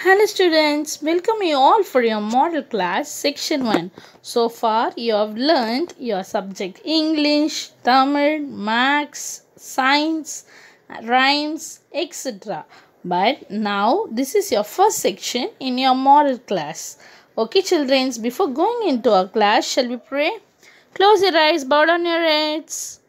Hello students, welcome you all for your model class section 1. So far you have learned your subject English, Tamil, Max, Science, Rhymes, etc. But now this is your first section in your model class. Okay children, before going into our class, shall we pray? Close your eyes, bow down your heads.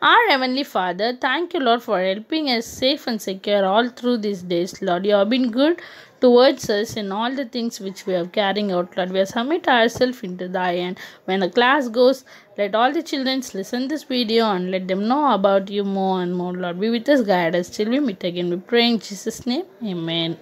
Our Heavenly Father, thank you, Lord, for helping us safe and secure all through these days. Lord, you have been good towards us in all the things which we are carrying out, Lord. We submit ourselves into thy hand. When the class goes, let all the children listen this video and let them know about you more and more, Lord. Be with us, guide us till we meet again. We pray in Jesus' name. Amen.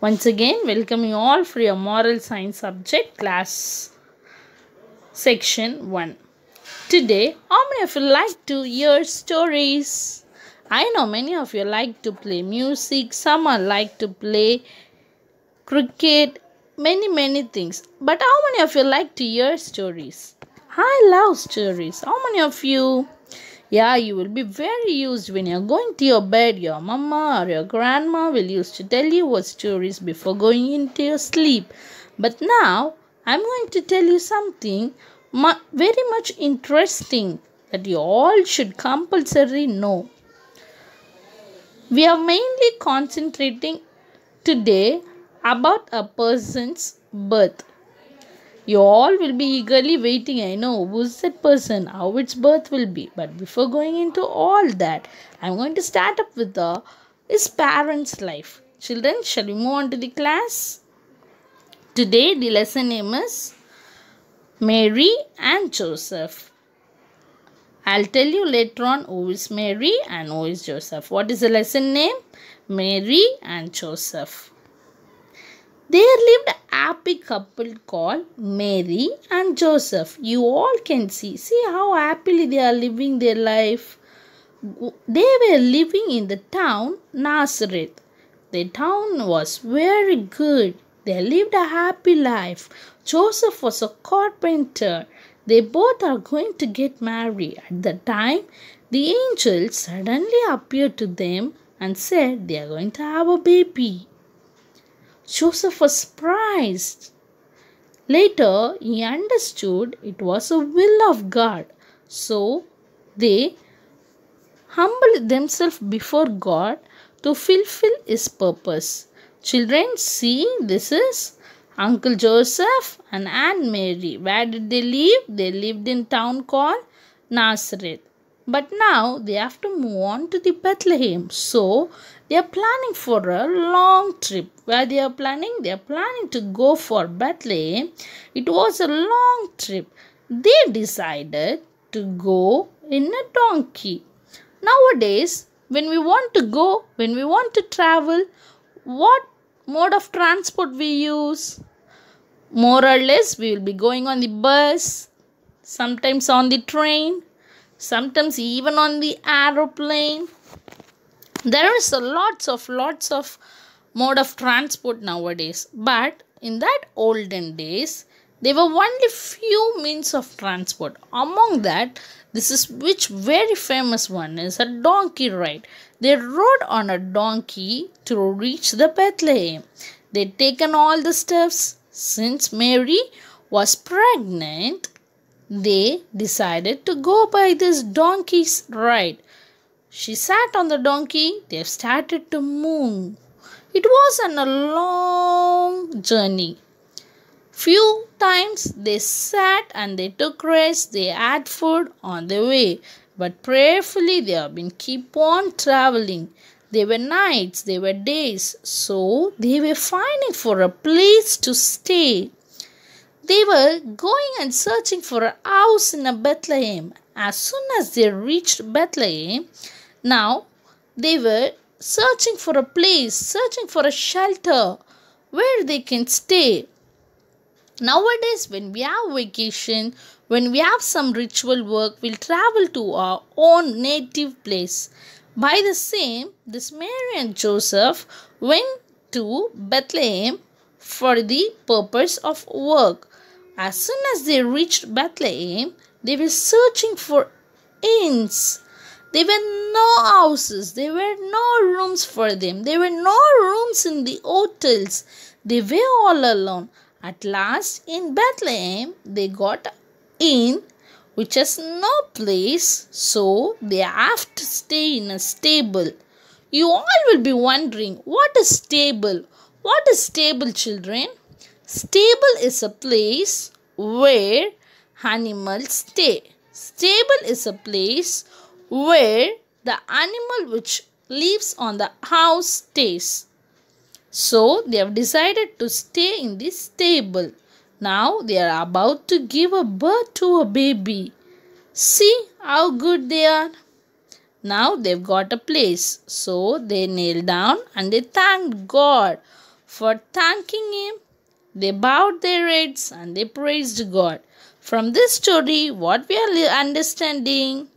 Once again, welcome you all for your moral science subject class. Section 1. Today, how many of you like to hear stories? I know many of you like to play music, some are like to play cricket, many, many things. But how many of you like to hear stories? I love stories. How many of you? Yeah, you will be very used when you're going to your bed. Your mama or your grandma will used to tell you what stories before going into your sleep. But now, I'm going to tell you something very much interesting that you all should compulsory know. We are mainly concentrating today about a person's birth. You all will be eagerly waiting. I know who's that person, how its birth will be. But before going into all that, I'm going to start up with the his parents' life. Children, shall we move on to the class? Today the lesson name is Mary and Joseph. I'll tell you later on who is Mary and who is Joseph. What is the lesson name? Mary and Joseph. There lived a happy couple called Mary and Joseph. You all can see. See how happily they are living their life. They were living in the town Nazareth. The town was very good. They lived a happy life. Joseph was a carpenter they both are going to get married. At that time, the angel suddenly appeared to them and said they are going to have a baby. Joseph was surprised. Later, he understood it was a will of God. So, they humbled themselves before God to fulfill His purpose. Children, see, this is Uncle Joseph and Aunt Mary. Where did they live? They lived in town called Nazareth. But now they have to move on to the Bethlehem. So they are planning for a long trip. Where they are planning? They are planning to go for Bethlehem. It was a long trip. They decided to go in a donkey. Nowadays, when we want to go, when we want to travel, what mode of transport we use more or less we will be going on the bus sometimes on the train sometimes even on the aeroplane there is a lots of lots of mode of transport nowadays but in that olden days there were only few means of transport among that this is which very famous one is a donkey ride they rode on a donkey to reach the Bethlehem. They'd taken all the steps since Mary was pregnant. They decided to go by this donkey's ride. She sat on the donkey. they started to move. It was an, a long journey. Few times they sat and they took rest. They had food on the way. But prayerfully they have been keep on traveling. They were nights, they were days. So they were finding for a place to stay. They were going and searching for a house in a Bethlehem. As soon as they reached Bethlehem, now they were searching for a place, searching for a shelter where they can stay. Nowadays, when we have vacation, when we have some ritual work, we'll travel to our own native place. By the same, this Mary and Joseph went to Bethlehem for the purpose of work. As soon as they reached Bethlehem, they were searching for inns. There were no houses, there were no rooms for them, there were no rooms in the hotels. They were all alone. At last, in Bethlehem, they got in which has no place, so they have to stay in a stable. You all will be wondering what is stable? What is stable, children? Stable is a place where animals stay. Stable is a place where the animal which lives on the house stays. So they have decided to stay in the stable. Now they are about to give a birth to a baby. See how good they are. Now they've got a place. So they kneel down and they thank God for thanking Him. They bowed their heads and they praised God. From this story, what we are understanding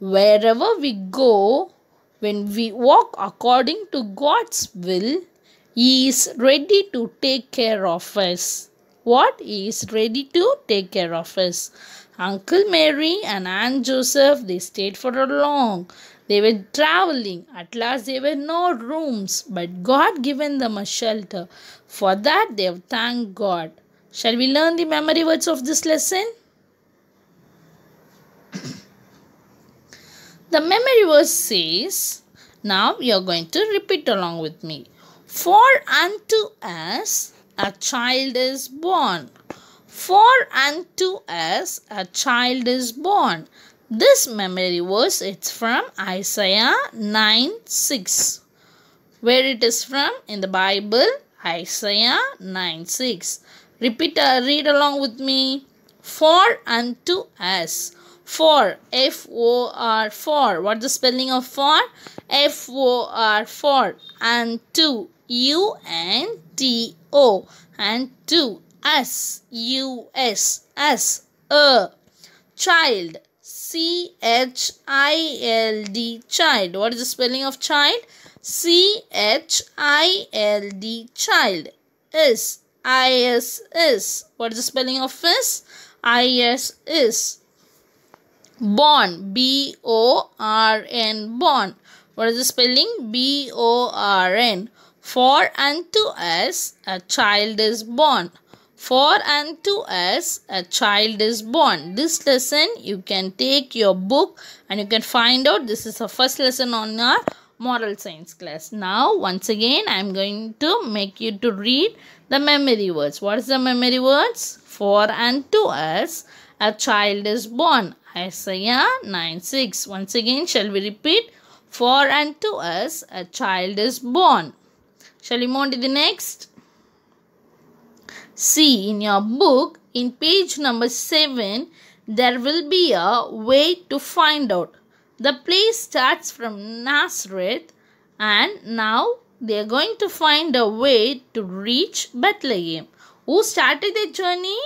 wherever we go, when we walk according to God's will, He is ready to take care of us what is ready to take care of us. Uncle Mary and Aunt Joseph, they stayed for a long. They were traveling. At last, there were no rooms, but God given them a shelter. For that, they have thanked God. Shall we learn the memory words of this lesson? the memory verse says, Now you are going to repeat along with me. For unto us a child is born. For unto us a child is born. This memory verse it's from Isaiah 9 6. Where it is from in the Bible, Isaiah 9 6. Repeat, uh, read along with me. For unto us for f o r for what the spelling of for f o r for and two, u u n t o and to s s a. child c h i l d child what is the spelling of child c h i l d child is i s is what is the spelling of is i s is Born. B-O-R-N. Born. What is the spelling? B-O-R-N. For and to us a child is born. For and to us a child is born. This lesson you can take your book and you can find out. This is the first lesson on our moral science class. Now once again I am going to make you to read the memory words. What is the memory words? For and to us a child is born. Isaiah 9 6. Once again, shall we repeat? For unto us a child is born. Shall we move on to the next? See in your book, in page number 7, there will be a way to find out. The play starts from Nazareth and now they are going to find a way to reach Bethlehem. Who started the journey?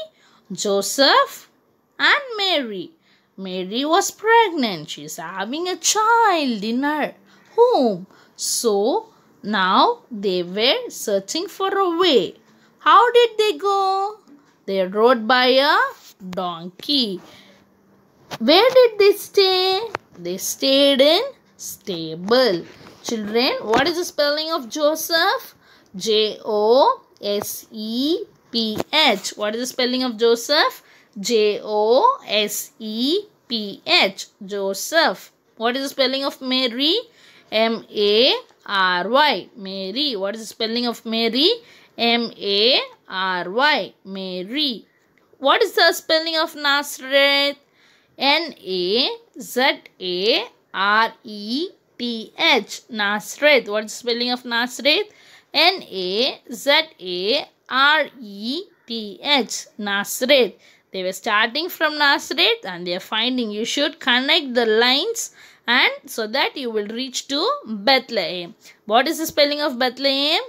Joseph and Mary. Mary was pregnant. She's having a child in her home. So now they were searching for a way. How did they go? They rode by a donkey. Where did they stay? They stayed in stable. Children, what is the spelling of Joseph? J O S E P H. What is the spelling of Joseph? J O S E P H. Joseph. What is the spelling of Mary? M A R Y. Mary. What is the spelling of Mary? M A R Y. Mary. What is the spelling of Nazareth? N A Z A R E T H. Nazareth. What is the spelling of Nazareth? N A Z A R E T H. Nazareth. They were starting from Nazareth and they are finding you should connect the lines and so that you will reach to Bethlehem. What is the spelling of Bethlehem?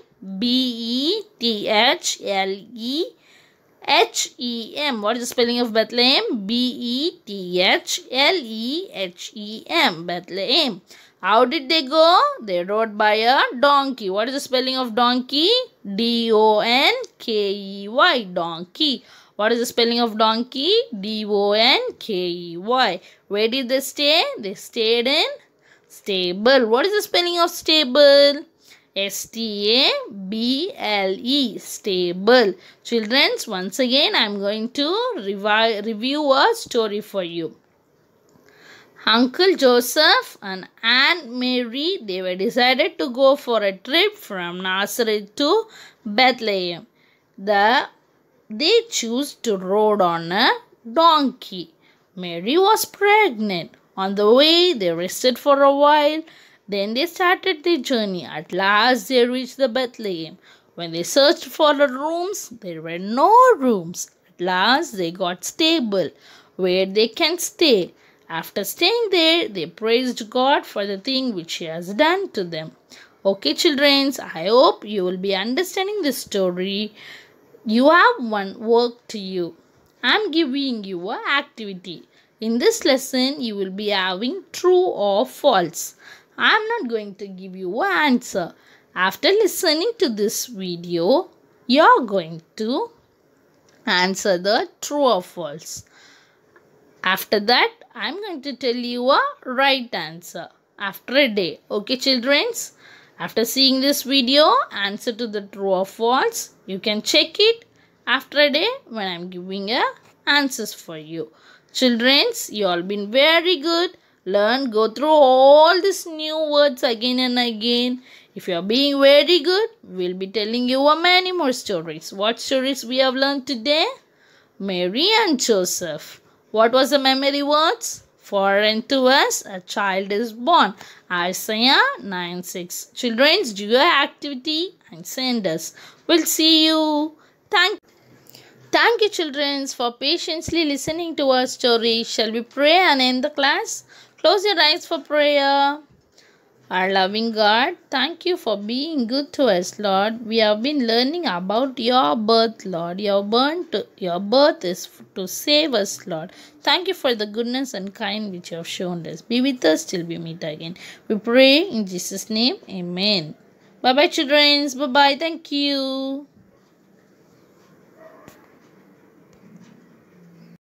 B-E-T-H-L-E-H-E-M. What is the spelling of Bethlehem? B-E-T-H-L-E-H-E-M. Bethlehem. How did they go? They rode by a donkey. What is the spelling of donkey? D-O-N-K-E-Y. Donkey. What is the spelling of donkey? D-O-N-K-E-Y. Where did they stay? They stayed in stable. What is the spelling of stable? S-T-A-B-L-E, stable. Childrens, once again, I'm going to review a story for you. Uncle Joseph and Aunt Mary, they were decided to go for a trip from Nazareth to Bethlehem. The they choose to rode on a donkey. Mary was pregnant. On the way, they rested for a while. Then they started the journey. At last, they reached the Bethlehem. When they searched for the rooms, there were no rooms. At last, they got stable, where they can stay. After staying there, they praised God for the thing which He has done to them. Okay, children, I hope you will be understanding this story. You have one work to you. I am giving you a activity. In this lesson, you will be having true or false. I am not going to give you an answer. After listening to this video, you are going to answer the true or false. After that, I am going to tell you a right answer after a day. Okay, childrens? After seeing this video, answer to the true or false. You can check it after a day when I'm giving a answers for you. Childrens, you all been very good. Learn, go through all these new words again and again. If you are being very good, we'll be telling you many more stories. What stories we have learned today? Mary and Joseph. What was the memory words? Foreign to us, a child is born. Isaiah nine six. Children's, do your activity and send us. We'll see you. Thank Thank you children for patiently listening to our story. Shall we pray and end the class? Close your eyes for prayer. Our loving God, thank you for being good to us, Lord. We have been learning about your birth, Lord. Your birth, to, your birth is to save us, Lord. Thank you for the goodness and kind which you have shown us. Be with us till we meet again. We pray in Jesus' name. Amen. Bye-bye, children. Bye-bye. Thank you.